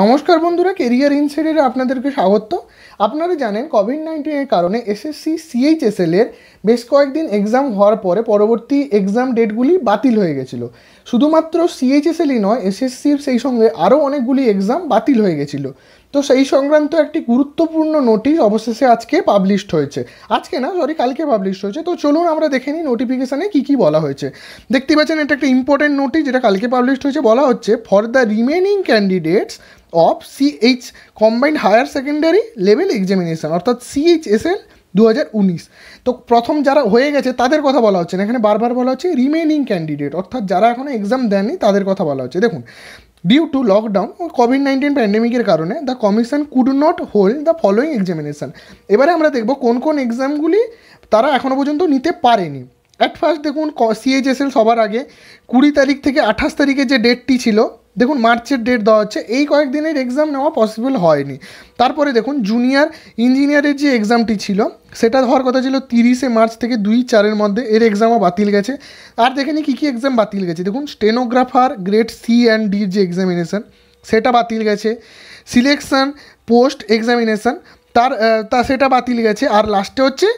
নমস্কার বন্ধুরা কেরিয়ার ইনসাইডারে আপনাদেরকে স্বাগত আপনারা জানেন কোভিড নাইন্টিনের কারণে এসএসসি সিএইচএসএল এর বেশ কয়েকদিন এক্সাম হওয়ার পরে পরবর্তী এক্সাম ডেটগুলি বাতিল হয়ে গেছিল শুধুমাত্র সিএইচএসএলই নয় এসএসসির সেই সঙ্গে আরও অনেকগুলি এক্সাম বাতিল হয়ে গেছিলো তো সেই সংক্রান্ত একটি গুরুত্বপূর্ণ নোটিশ অবশেষে আজকে পাবলিশড হয়েছে আজকে না সরি কালকে পাবলিশড হয়েছে তো চলুন আমরা দেখে নিই নোটিফিকেশানে কী কী বলা হয়েছে দেখতে পাচ্ছেন এটা একটা ইম্পর্টেন্ট নোটিশ যেটা কালকে পাবলিশড হয়েছে বলা হচ্ছে for the remaining candidates of CH combined higher secondary level examination অর্থাৎ সিএইচএসএল দু তো প্রথম যারা হয়ে গেছে তাদের কথা বলা হচ্ছে না এখানে বারবার বলা হচ্ছে রিমেনিং ক্যান্ডিডেট অর্থাৎ যারা এখনও এক্সাম দেননি তাদের কথা বলা হচ্ছে দেখুন ডিউ টু লকডাউন ও কোভিড নাইন্টিন প্যান্ডেমিকের কারণে the commission could not hold the following examination এবারে আমরা দেখব কোন কোন এক্সামগুলি তারা এখনও পর্যন্ত নিতে পারেনি অ্যাট ফার্স্ট দেখুন সিএইচএসএল সবার আগে কুড়ি তারিখ থেকে আঠাশ তারিখে যে ডেটটি ছিল দেখুন মার্চের ডেট দেওয়া হচ্ছে এই কয়েকদিনের এক্সাম নেওয়া পসিবল হয়নি তারপরে দেখুন জুনিয়র ইঞ্জিনিয়ারের যে এক্সামটি ছিল সেটা হওয়ার কথা ছিল তিরিশে মার্চ থেকে দুই চারের মধ্যে এর এক্সামও বাতিল গেছে আর দেখে নি কী কী এক্সাম বাতিল গেছে দেখুন স্টেনোগ্রাফার গ্রেড সি অ্যান্ড ডির যে এক্সামিনেশান সেটা বাতিল গেছে সিলেকশান পোস্ট এক্সামিনেশান তার তা সেটা বাতিল গেছে আর লাস্টে হচ্ছে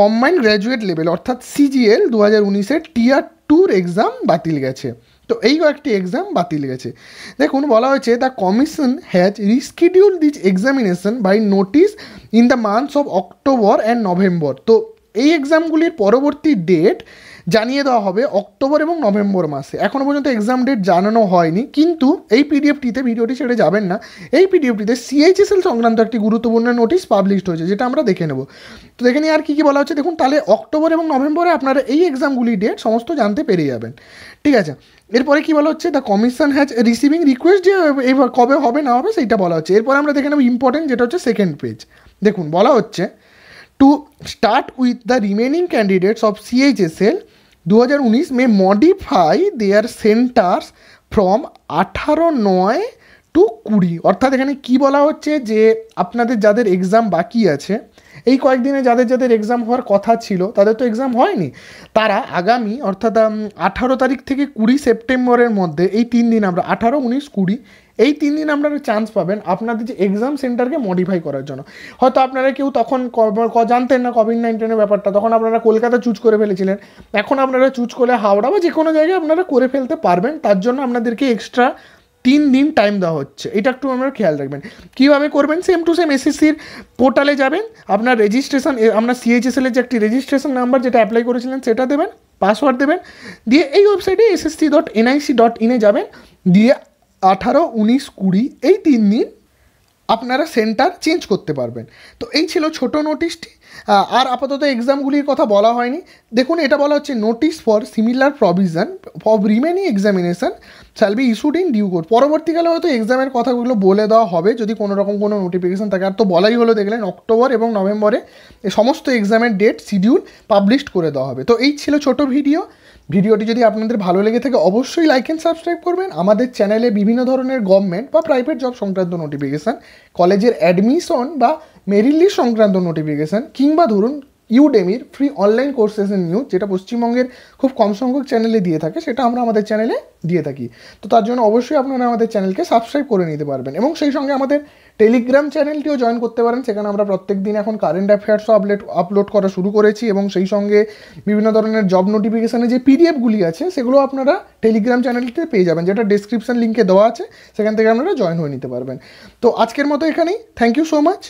কম্বাইন্ড গ্র্যাজুয়েট লেভেল অর্থাৎ সিজিএল দু হাজার উনিশের টিয়ার টুর এক্সাম বাতিল গেছে তো এই কয়েকটি এক্সাম বাতিল গেছে দেখুন বলা হয়েছে the commission has reschedule this examination by notice in the months of October and November তো এই এক্সামগুলির পরবর্তী ডেট জানিয়ে দেওয়া হবে অক্টোবর এবং নভেম্বর মাসে এখনও পর্যন্ত এক্সাম ডেট জানানো হয়নি কিন্তু এই পিডিএফটিতে ভিডিওটি ছেড়ে যাবেন না এই পিডিএফটিতে সিএইচএসএল সংক্রান্ত একটি গুরুত্বপূর্ণ নোটিশ পাবলিশড হয়েছে যেটা আমরা দেখে নেব তো দেখে নিয়ে আর কী কী বলা হচ্ছে দেখুন তাহলে অক্টোবর এবং নভেম্বরে আপনারা এই এক্সামগুলি ডেট সমস্ত জানতে পেরে যাবেন ঠিক আছে এরপরে কি বলা হচ্ছে the commission has receiving request যে এবার কবে হবে না হবে সেইটা বলা হচ্ছে এরপরে আমরা দেখে নেব ইম্পর্টেন্ট যেটা হচ্ছে সেকেন্ড পেজ দেখুন বলা হচ্ছে to start with the remaining candidates of CHSL 2019 may modify their centers from 18 নয় টু কুড়ি অর্থাৎ এখানে কি বলা হচ্ছে যে আপনাদের যাদের এক্সাম বাকি আছে এই কয়েকদিনে যাদের যাদের এক্সাম হওয়ার কথা ছিল তাদের তো এক্সাম হয়নি তারা আগামী অর্থাৎ আঠারো তারিখ থেকে কুড়ি সেপ্টেম্বরের মধ্যে এই তিন দিন আমরা আঠারো উনিশ কুড়ি এই তিন দিন আপনারা চান্স পাবেন আপনাদের যে এক্সাম সেন্টারকে মডিফাই করার জন্য হয়তো আপনারা কেউ তখন জানতেন না কোভিড নাইন্টিনের ব্যাপারটা তখন আপনারা কলকাতা চুজ করে ফেলেছিলেন এখন আপনারা চুজ করলে হাওড়া বা যে কোনো জায়গায় আপনারা করে ফেলতে পারবেন তার জন্য আপনাদেরকে এক্সট্রা তিন দিন টাইম দেওয়া হচ্ছে এটা একটু আপনারা খেয়াল রাখবেন কীভাবে করবেন সেম টু সেম এসএসসির পোর্টালে যাবেন আপনার রেজিস্ট্রেশন আপনার সিএইচএসএলের যে একটি রেজিস্ট্রেশন নাম্বার যেটা অ্যাপ্লাই করেছিলেন সেটা দেবেন পাসওয়ার্ড দেবেন দিয়ে এই ওয়েবসাইটে এসএসসি ডট এনআইসি ডট ইনে যাবেন দিয়ে আঠারো উনিশ কুড়ি এই তিন দিন আপনারা সেন্টার চেঞ্জ করতে পারবেন তো এই ছিল ছোট নোটিশটি আর আপাতত এক্সামগুলির কথা বলা হয়নি দেখুন এটা বলা হচ্ছে notice for similar provision of remaining examination shall be issued in due course পরবর্তীকালে হয়তো এক্সামের কথাগুলো বলে দেওয়া হবে যদি কোনো রকম কোনো নোটিফিকেশান থাকে আর তো বলাই হলো দেখলেন অক্টোবর এবং নভেম্বরে সমস্ত এক্সামের ডেট শিডিউল পাবলিশড করে দেওয়া হবে তো এই ছিল ছোট ভিডিও ভিডিওটি যদি আপনাদের ভালো লেগে থাকে অবশ্যই লাইক অ্যান্ড সাবস্ক্রাইব করবেন আমাদের চ্যানেলে বিভিন্ন ধরনের গভর্নমেন্ট বা প্রাইভেট জব সংক্রান্ত নোটিফিকেশান কলেজের অ্যাডমিশন বা মেরিলি সংক্রান্ত নোটিফিকেশান কিংবা ধরুন ইউডেমির ফ্রি অনলাইন কোর্সেসের সেশন নিউজ যেটা পশ্চিমবঙ্গের খুব কম সংখ্যক চ্যানেলে দিয়ে থাকে সেটা আমরা আমাদের চ্যানেলে দিয়ে থাকি তো তার জন্য অবশ্যই আপনারা আমাদের চ্যানেলকে সাবস্ক্রাইব করে নিতে পারবেন এবং সেই সঙ্গে আমাদের টেলিগ্রাম চ্যানেলটিও জয়েন করতে পারেন সেখানে আমরা প্রত্যেক দিন এখন কারেন্ট অ্যাফেয়ার্সও আপলোড আপলোড করা শুরু করেছি এবং সেই সঙ্গে বিভিন্ন ধরনের জব নোটিফিকেশানে যে পিডিএফগুলি আছে সেগুলো আপনারা টেলিগ্রাম চ্যানেলটিতে পেয়ে যাবেন যেটা ডিসক্রিপশান লিঙ্কে দেওয়া আছে সেখান থেকে আপনারা জয়েন হয়ে নিতে পারবেন তো আজকের মতো এখানেই থ্যাংক ইউ সো মাচ